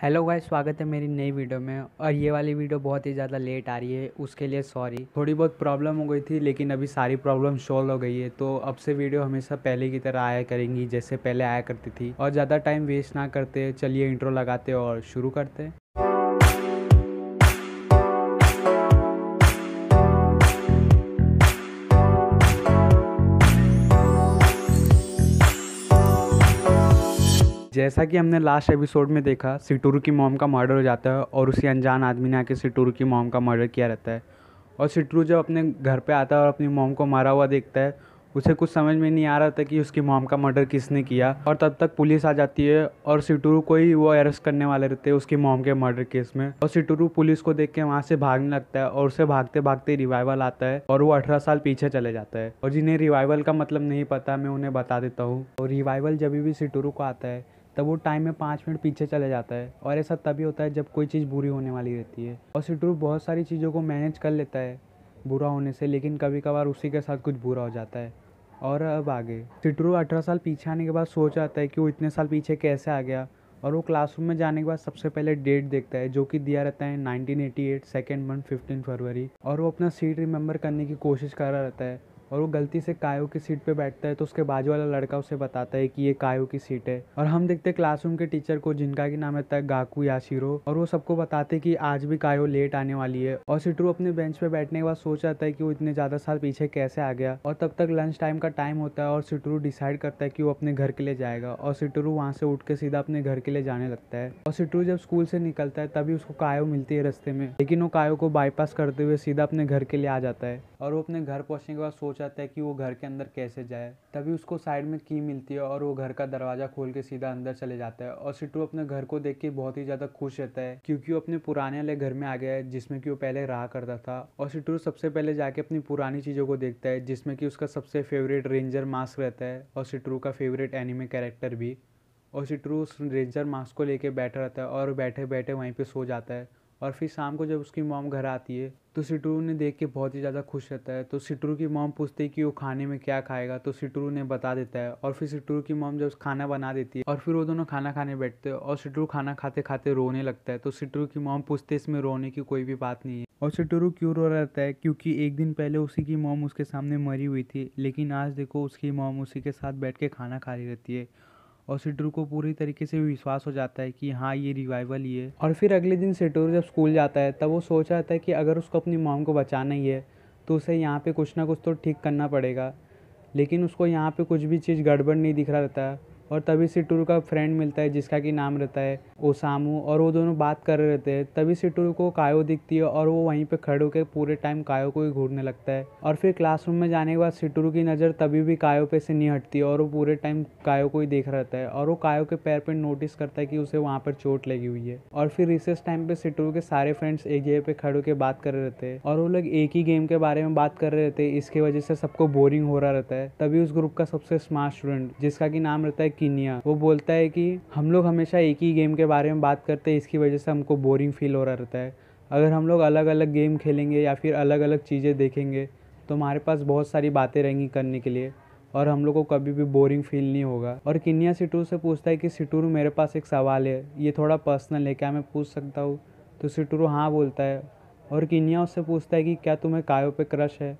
hello guys स्वागत है मेरी नई वीडियो में और ये वाली वीडियो बहुत ही ज़्यादा लेट आ रही है उसके लिए सॉरी थोड़ी बहुत प्रॉब्लम हो गई थी लेकिन अभी सारी प्रॉब्लम सॉल्व हो गई है तो अब से वीडियो हमेशा पहले की तरह आया करेंगी जैसे पहले आया करती थी और ज़्यादा टाइम वेस्ट ना करते चलिए इंट्रो लगाते और शुरू करते जैसा कि हमने लास्ट एपिसोड में देखा सिटोरू की मोम का मर्डर हो जाता है और उसी अनजान आदमी ने आके सिटोरू की मोम का मर्डर किया रहता है और सिटोरू जब अपने घर पे आता है और अपनी मोम को मारा हुआ देखता है उसे कुछ समझ में नहीं आ रहा था कि उसकी मोम का मर्डर किसने किया और तब तक पुलिस आ जाती है और सिटोरू को ही वो अरेस्ट करने वाले रहते हैं उसकी मोम के मर्डर केस में और सिटोरू पुलिस को देख के वहाँ से भागने लगता है और उसे भागते भागते रिवाइवल आता है और वो अठारह साल पीछे चले जाता है और जिन्हें रिवाइवल का मतलब नहीं पता मैं उन्हें बता देता हूँ और रिवाइवल जब भी सिटोरू को आता है तब वो टाइम में पाँच मिनट पीछे चले जाता है और ऐसा तभी होता है जब कोई चीज़ बुरी होने वाली रहती है और सिटरू बहुत सारी चीज़ों को मैनेज कर लेता है बुरा होने से लेकिन कभी कभार उसी के साथ कुछ बुरा हो जाता है और अब आगे सिटरू अठारह साल पीछे आने के बाद सोच आता है कि वो इतने साल पीछे कैसे आ गया और वो क्लासरूम में जाने के बाद सबसे पहले डेट देखता है जो कि दिया रहता है 1988 सेकेंड मंथ 15 फरवरी और वो अपना सीट रिमेंबर करने की कोशिश कर रहा रहता है और वो गलती से कायो की सीट पे बैठता है तो उसके बाजू वाला लड़का उसे बताता है कि ये कायो की सीट है और हम देखते हैं क्लासरूम के टीचर को जिनका की नाम है गाकू गाकू याशिरो और वो सबको बताते कि आज भी कायो लेट आने वाली है और सिटरू अपने बेंच पे बैठने के बाद सोच जाता है कि वो इतने ज़्यादा साल पीछे कैसे आ गया और तब तक लंच टाइम का टाइम होता है और सिटरू डिसाइड करता है कि वो अपने घर के लिए जाएगा और सिटरू वहाँ से उठ के सीधा अपने घर के लिए जाने लगता है और सिटरू जब स्कूल से निकलता है तभी उसको कायो मिलती है रस्ते में लेकिन वो कायो को बाईपास करते हुए सीधा अपने घर के लिए आ जाता है और वो अपने घर पहुँचने के बाद सोच सोचाता है कि वो घर के अंदर कैसे जाए तभी उसको साइड में की मिलती है और वो घर का दरवाज़ा खोल के सीधा अंदर चले जाता है और सिटू अपने घर को देख के बहुत ही ज़्यादा खुश रहता है क्योंकि वो अपने पुराने वाले घर में आ गया है जिसमें कि वो पहले रहा करता था और सिटू सबसे पहले जाके अपनी पुरानी चीज़ों को देखता है जिसमें कि उसका सबसे फेवरेट रेंजर मास्क रहता है और सिटू का फेवरेट एनिमे कैरेक्टर भी और सिटू उस रेंजर मास्क को लेके बैठा रहता है और बैठे बैठे वहीं पे सो जाता है और फिर शाम को जब उसकी मोम घर आती है तो सिटरू ने देख के बहुत ही ज़्यादा खुश रहता है तो सिटरू की मोम पूछती है कि वो खाने में क्या खाएगा तो सिटरू ने बता देता है और फिर सिटरू की मोम जब खाना बना देती है और फिर वो दोनों खाना खाने बैठते हैं और सिटरू खाना खाते खाते रोने लगता है तो सिटरू की मोम पूछते है इसमें रोने की कोई भी बात नहीं है और सिटरू क्यों रो रहता है क्योंकि एक दिन पहले उसी की मोम उसके सामने मरी हुई थी लेकिन आज देखो उसकी मोम उसी के साथ बैठ के खाना खा रही रहती है और सिटरू को पूरी तरीके से विश्वास हो जाता है कि हाँ ये रिवाइवल ही है और फिर अगले दिन सिटरू जब स्कूल जाता है तब वो सोच रहा था कि अगर उसको अपनी मॉम को बचाना ही है तो उसे यहाँ पर कुछ ना कुछ तो ठीक करना पड़ेगा लेकिन उसको यहाँ पर कुछ भी चीज़ गड़बड़ नहीं दिख रहा रहता और तभी सिटूरू का फ्रेंड मिलता है जिसका कि नाम रहता है ओसामू और वो दोनों बात कर रहे रहते हैं तभी सिटूरू को कायो दिखती है और वो वहीं पे खड़े होकर पूरे टाइम कायो को ही घूरने लगता है और फिर क्लासरूम में जाने के बाद सिटूरू की नज़र तभी भी कायो पे से नहीं हटती और वो पूरे टाइम कायो को ही देख रहता है और वो कायो के पैर पर नोटिस करता है कि उसे वहाँ पर चोट लगी हुई है और फिर रिसेस टाइम पे सिटूरू के सारे फ्रेंड्स एक जगह पे खड़े होकर बात कर रहे रहते हैं और वो लोग एक ही गेम के बारे में बात कर रहे रहते हैं इसकी वजह से सबको बोरिंग हो रहा रहता है तभी उस ग्रुप का सबसे स्मार्ट स्टूडेंट जिसका कि नाम रहता है किनिया वो बोलता है कि हम लोग हमेशा एक ही गेम के बारे में बात करते हैं इसकी वजह से हमको बोरिंग फील हो रहा रहता है अगर हम लोग अलग अलग गेम खेलेंगे या फिर अलग अलग चीज़ें देखेंगे तो हमारे पास बहुत सारी बातें रहेंगी करने के लिए और हम लोग को कभी भी बोरिंग फील नहीं होगा और किनिया सिटू से पूछता है कि सिटूरू मेरे पास एक सवाल है ये थोड़ा पर्सनल है क्या मैं पूछ सकता हूँ तो सिटूरू हाँ बोलता है और किनिया उससे पूछता है कि क्या तुम्हें कायो पे क्रश है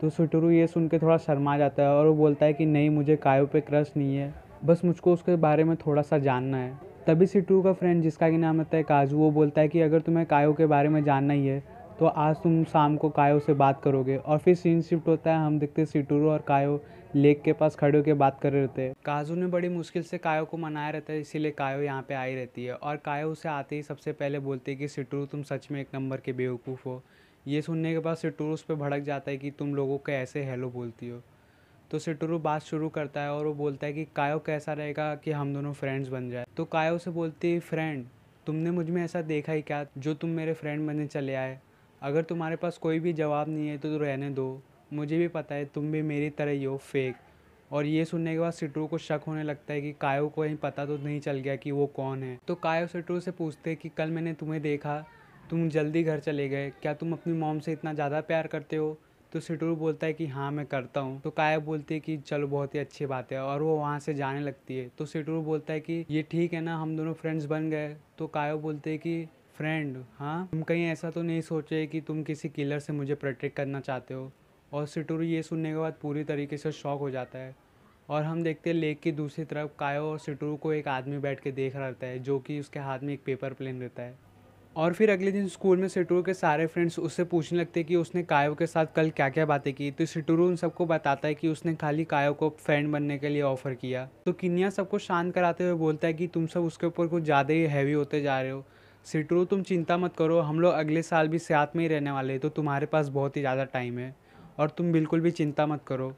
तो सिटूरू ये सुन के थोड़ा शर्मा जाता है और वो बोलता है कि नहीं मुझे कायो पे क्रश नहीं है बस मुझको उसके बारे में थोड़ा सा जानना है तभी सिटू का फ्रेंड जिसका कि नाम होता है काजू वो बोलता है कि अगर तुम्हें कायो के बारे में जानना ही है तो आज तुम शाम को कायो से बात करोगे और फिर सीन शिफ्ट होता है हम देखते हैं सिटूरो और कायो लेक के पास खड़े होकर बात कर रहे थे काजू ने बड़ी मुश्किल से कायो को मनाया रहता है इसीलिए कायो यहाँ पे आई रहती है और कायो उसे आते ही सबसे पहले बोलती है कि सिटूरो तुम सच में एक नंबर के बेवकूफ़ हो ये सुनने के बाद सिटूरो उस पर भड़क जाता है कि तुम लोगों को ऐसे हेलो बोलती हो तो सिटोरू बात शुरू करता है और वो बोलता है कि कायो कैसा रहेगा कि हम दोनों फ्रेंड्स बन जाए तो कायो से बोलती है फ्रेंड तुमने मुझ में ऐसा देखा ही क्या जो तुम मेरे फ्रेंड बनने चले आए अगर तुम्हारे पास कोई भी जवाब नहीं है तो, तो रहने दो मुझे भी पता है तुम भी मेरी तरह ही हो फेक और ये सुनने के बाद सिटरू को शक होने लगता है कि कायो को ही पता तो नहीं चल गया कि वो कौन है तो कायो सिटरू से पूछते हैं कि कल मैंने तुम्हें देखा तुम जल्दी घर चले गए क्या तुम अपनी मॉम से इतना ज़्यादा प्यार करते हो तो सिटरू बोलता है कि हाँ मैं करता हूँ तो काया बोलती है कि चलो बहुत ही अच्छी बात है और वो वहाँ से जाने लगती है तो सिटरू बोलता है कि ये ठीक है ना हम दोनों फ्रेंड्स बन गए तो कायो बोलते हैं कि फ्रेंड हाँ तुम कहीं ऐसा तो नहीं सोचे कि तुम किसी किलर से मुझे प्रोटेक्ट करना चाहते हो और सिटोरू ये सुनने के बाद पूरी तरीके से शॉक हो जाता है और हम देखते हैं लेक की दूसरी तरफ कायो और सिटोरू को एक आदमी बैठ के देख रहा रहता है जो कि उसके हाथ में एक पेपर प्लेन रहता है और फिर अगले दिन स्कूल में सिटोरू के सारे फ्रेंड्स उससे पूछने लगते हैं कि उसने कायो के साथ कल क्या क्या बातें की तो सिटोरू उन सबको बताता है कि उसने खाली कायो को फ्रेंड बनने के लिए ऑफर किया तो किनिया सबको शांत कराते हुए बोलता है कि तुम सब उसके ऊपर कुछ ज़्यादा ही हैवी होते जा रहे हो सिटोरू तुम चिंता मत करो हम लोग अगले साल भी साथ में ही रहने वाले तो तुम्हारे पास बहुत ही ज़्यादा टाइम है और तुम बिल्कुल भी चिंता मत करो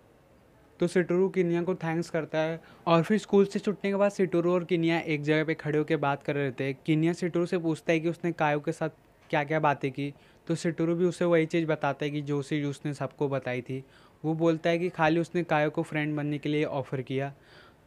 तो सिटोरू किनिया को थैंक्स करता है और फिर स्कूल से छुटने के बाद सिटोरू और किनिया एक जगह पे खड़े होकर बात कर रहे थे किनिया सिटोरू से पूछता है कि उसने कायो के साथ क्या क्या बातें की तो सिटोरू भी उसे वही चीज़ बताता है कि जो चीज़ उसने सबको बताई थी वो बोलता है कि खाली उसने कायो को फ्रेंड बनने के लिए ऑफ़र किया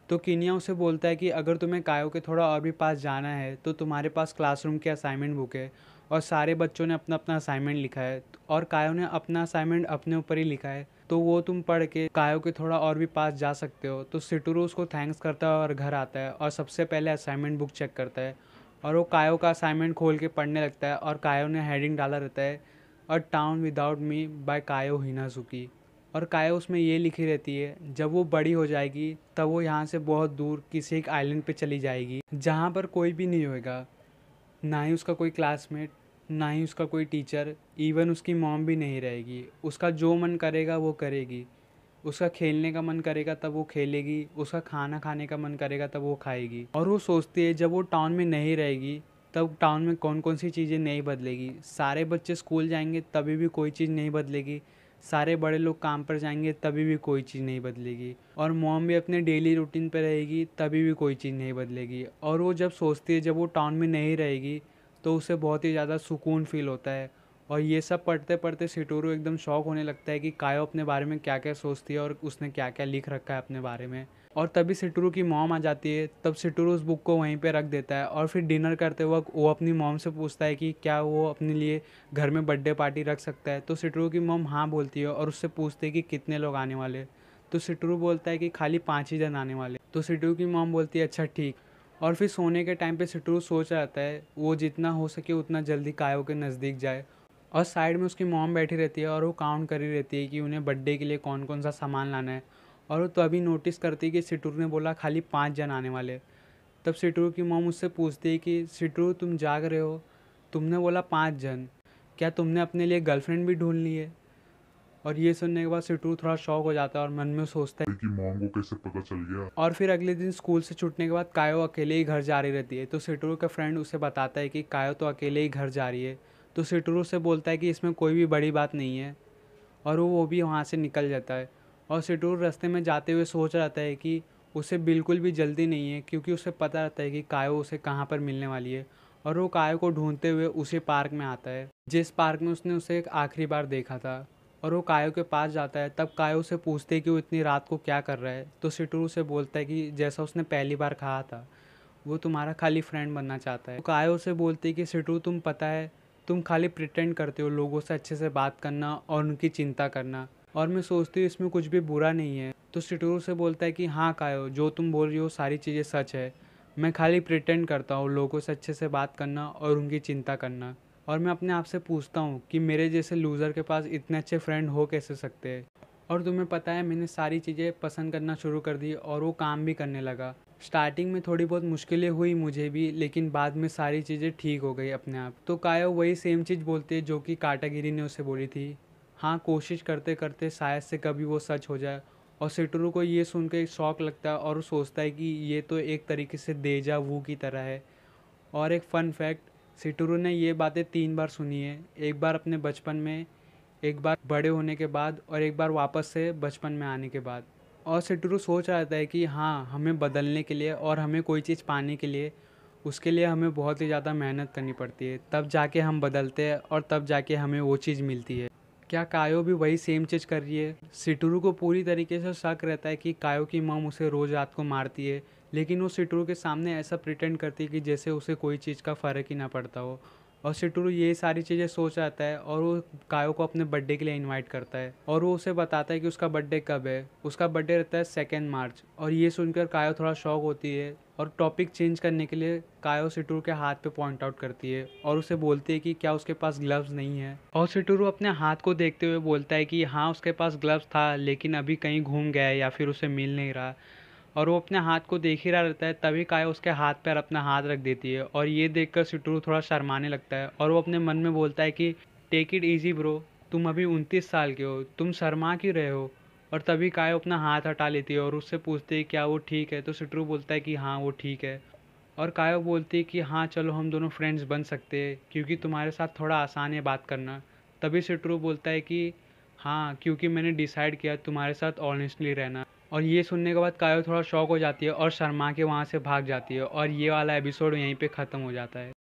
तो किनिया उसे बोलता है कि अगर तुम्हें कायो के थोड़ा और भी पास जाना है तो तुम्हारे पास क्लासरूम की असाइनमेंट बुक है और सारे बच्चों ने अपना अपना असाइनमेंट लिखा है और कायो ने अपना असाइनमेंट अपने ऊपर ही लिखा है तो वो तुम पढ़ के कायो के थोड़ा और भी पास जा सकते हो तो सिटुरु उसको थैंक्स करता है और घर आता है और सबसे पहले असाइनमेंट बुक चेक करता है और वो कायो का असाइनमेंट खोल के पढ़ने लगता है और कायो ने हेडिंग डाला रहता है और टाउन विदाउट मी बाय कायो हिना सुखी और कायो उसमें ये लिखी रहती है जब वो बड़ी हो जाएगी तब वो यहाँ से बहुत दूर किसी एक आइलैंड पे चली जाएगी जहाँ पर कोई भी नहीं होएगा ना ही उसका कोई क्लासमेट ना ही उसका कोई टीचर इवन उसकी मॉम भी नहीं रहेगी उसका जो मन करेगा वो करेगी उसका खेलने का मन करेगा तब वो खेलेगी उसका खाना खाने का मन करेगा तब वो खाएगी और वो सोचती है जब वो टाउन में नहीं रहेगी तब टाउन में कौन कौन सी चीज़ें नहीं बदलेगी सारे बच्चे स्कूल जाएंगे तभी भी कोई चीज़ नहीं बदलेगी सारे बड़े लोग काम पर जाएंगे तभी भी कोई चीज़ नहीं बदलेगी और मोम भी अपने डेली रूटीन पर रहेगी तभी भी कोई चीज़ नहीं बदलेगी और वो जब सोचती है जब वो टाउन में नहीं रहेगी तो उसे बहुत ही ज़्यादा सुकून फील होता है और ये सब पढ़ते पढ़ते सिटोरू एकदम शौक होने लगता है कि कायो अपने बारे में क्या क्या सोचती है और उसने क्या क्या लिख रखा है अपने बारे में और तभी सिटोरू की मॉम आ जाती है तब सिटोरू उस बुक को वहीं पे रख देता है और फिर डिनर करते वक्त वो अपनी मॉम से पूछता है कि क्या वो अपने लिए घर में बर्थडे पार्टी रख सकता है तो सिटोरू की मॉम हाँ बोलती है और उससे पूछती है कि कितने लोग आने वाले तो सिटोरू बोलता है कि खाली पाँच ही जन आने वाले तो सिटोरू की मॉम बोलती है अच्छा ठीक और फिर सोने के टाइम पे सिटरू सोच रहा है वो जितना हो सके उतना जल्दी कायो के नज़दीक जाए और साइड में उसकी मॉम बैठी रहती है और वो काउंट करी रहती है कि उन्हें बर्थडे के लिए कौन कौन सा सामान लाना है और वो तभी नोटिस करती है कि सिटरू ने बोला खाली पाँच जन आने वाले तब सिटरू की मॉम उससे पूछती है कि सिटरू तुम जाग रहे हो तुमने बोला पाँच जन क्या तुमने अपने लिए गर्लफ्रेंड भी ढूंढ ली है और ये सुनने के बाद सिटू थोड़ा शौक हो जाता है और मन में सोचता है कि मॉम को कैसे पता चल गया और फिर अगले दिन स्कूल से छूटने के बाद कायो अकेले ही घर जा रही रहती है तो सिटू का फ्रेंड उसे बताता है कि कायो तो अकेले ही घर जा रही है तो सिटू से बोलता है कि इसमें कोई भी बड़ी बात नहीं है और वो भी वहाँ से निकल जाता है और सिटूर रास्ते में जाते हुए सोच रहता है कि उसे बिल्कुल भी जल्दी नहीं है क्योंकि उसे पता रहता है कि कायो उसे कहाँ पर मिलने वाली है और वो कायो को ढूंढते हुए उसी पार्क में आता है जिस पार्क में उसने उसे एक आखिरी बार देखा था और वो कायो के पास जाता है तब कायो से पूछते हैं कि वो इतनी रात को क्या कर रहा है तो सिटोरू से बोलता है कि जैसा उसने पहली बार कहा था वो तुम्हारा खाली फ्रेंड बनना चाहता है तो कायो से बोलती है कि सिटोरू तुम पता है तुम खाली प्रिटेंड करते हो लोगों से अच्छे से बात करना और उनकी चिंता करना और मैं सोचती हूँ इसमें कुछ भी बुरा नहीं है तो सिटोरू से बोलता है कि हाँ कायो जो तुम बोल रही हो सारी चीज़ें सच है मैं खाली प्रिटेंड करता हूँ लोगों से अच्छे से बात करना और उनकी चिंता करना और मैं अपने आप से पूछता हूँ कि मेरे जैसे लूज़र के पास इतने अच्छे फ्रेंड हो कैसे सकते हैं और तुम्हें पता है मैंने सारी चीज़ें पसंद करना शुरू कर दी और वो काम भी करने लगा स्टार्टिंग में थोड़ी बहुत मुश्किलें हुई मुझे भी लेकिन बाद में सारी चीज़ें ठीक हो गई अपने आप तो कायो वही सेम चीज़ बोलते है जो कि काटागिरी ने उसे बोली थी हाँ कोशिश करते करते शायद से कभी वो सच हो जाए और सिटरू को ये सुन के शौक लगता है और वो सोचता है कि ये तो एक तरीके से देजा वू की तरह है और एक फ़न फैक्ट सिटुरु ने ये बातें तीन बार सुनी है एक बार अपने बचपन में एक बार बड़े होने के बाद और एक बार वापस से बचपन में आने के बाद और सिटुरु सोच रहा था कि हाँ हमें बदलने के लिए और हमें कोई चीज़ पाने के लिए उसके लिए हमें बहुत ही ज़्यादा मेहनत करनी पड़ती है तब जाके हम बदलते हैं और तब जाके हमें वो चीज़ मिलती है क्या कायो भी वही सेम चीज़ कर रही है सिटुरु को पूरी तरीके से शक रहता है कि कायो की मम उसे रोज़ रात को मारती है लेकिन वो सिटरू के सामने ऐसा प्रिटेंड करती है कि जैसे उसे कोई चीज़ का फ़र्क ही ना पड़ता हो और सिटरू ये सारी चीज़ें सोच आता है और वो कायो को अपने बर्थडे के लिए इनवाइट करता है और वो उसे बताता है कि उसका बर्थडे कब है उसका बर्थडे रहता है सेकेंड मार्च और ये सुनकर कायो थोड़ा शौक होती है और टॉपिक चेंज करने के लिए कायो सिटूर के हाथ पे पॉइंट आउट करती है और उसे बोलती है कि क्या उसके पास ग्लव्स नहीं है और सिटूरू अपने हाथ को देखते हुए बोलता है कि हाँ उसके पास ग्लव्स था लेकिन अभी कहीं घूम गया है या फिर उसे मिल नहीं रहा और वो अपने हाथ को देख ही रहा रहता है तभी काया उसके हाथ पर अपना हाथ रख देती है और ये देख कर सिटरू थोड़ा शर्माने लगता है और वो अपने मन में बोलता है कि टेक इट ईजी ब्रो तुम अभी उनतीस साल के हो तुम शर्मा क्यों रहे हो और तभी काय अपना हाथ हटा लेती है और उससे पूछती है क्या वो ठीक है तो सिटरू बोलता है कि हाँ वो ठीक है और कायो बोलती है कि हाँ चलो हम दोनों फ्रेंड्स बन सकते हैं क्योंकि तुम्हारे साथ थोड़ा आसान है बात करना तभी सिटरू बोलता है कि हाँ क्योंकि मैंने डिसाइड किया तुम्हारे साथ ऑनेस्टली रहना और ये सुनने के बाद कायो थोड़ा शौक हो जाती है और शर्मा के वहाँ से भाग जाती है और ये वाला एपिसोड यहीं पे ख़त्म हो जाता है